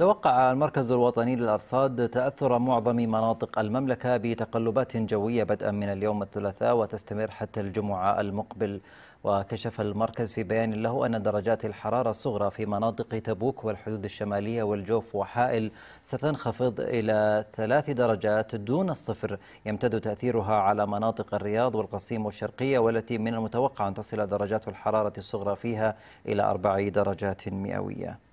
توقع المركز الوطني للأرصاد تأثر معظم مناطق المملكة بتقلبات جوية بدءا من اليوم الثلاثاء وتستمر حتى الجمعة المقبل وكشف المركز في بيان له أن درجات الحرارة الصغرى في مناطق تبوك والحدود الشمالية والجوف وحائل ستنخفض إلى ثلاث درجات دون الصفر يمتد تأثيرها على مناطق الرياض والقصيم والشرقية والتي من المتوقع أن تصل درجات الحرارة الصغرى فيها إلى أربع درجات مئوية